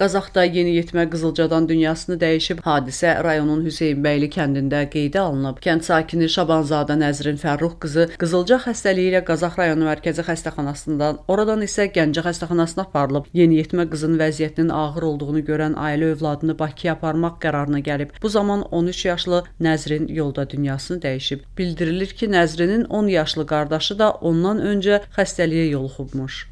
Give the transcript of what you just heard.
Qazaxda yeniyetmə qızılcadan dünyasını dəyişib, hadisə rayonun Hüseynbəyli kəndində qeydə alınıb. Kənd sakini Şabanzadə Nəzrin Fərrux qızı qızılca xəstəliyi ilə Qazax rayonu mərkəzi xəstəxanasından, oradan isə Gəncə xəstəxanasına aparılıb. Yeniyetmə qızın vəziyyətinin ağır olduğunu görən ailə övladını Bakıya aparmaq qərarına gəlib. Bu zaman 13 yaşlı Nəzrin yolda dünyasını dəyişib. Bildirilir ki, Nəzrinin 10 yaşlı qardaşı da ondan öncə xəstəliyə yoluxubmuş.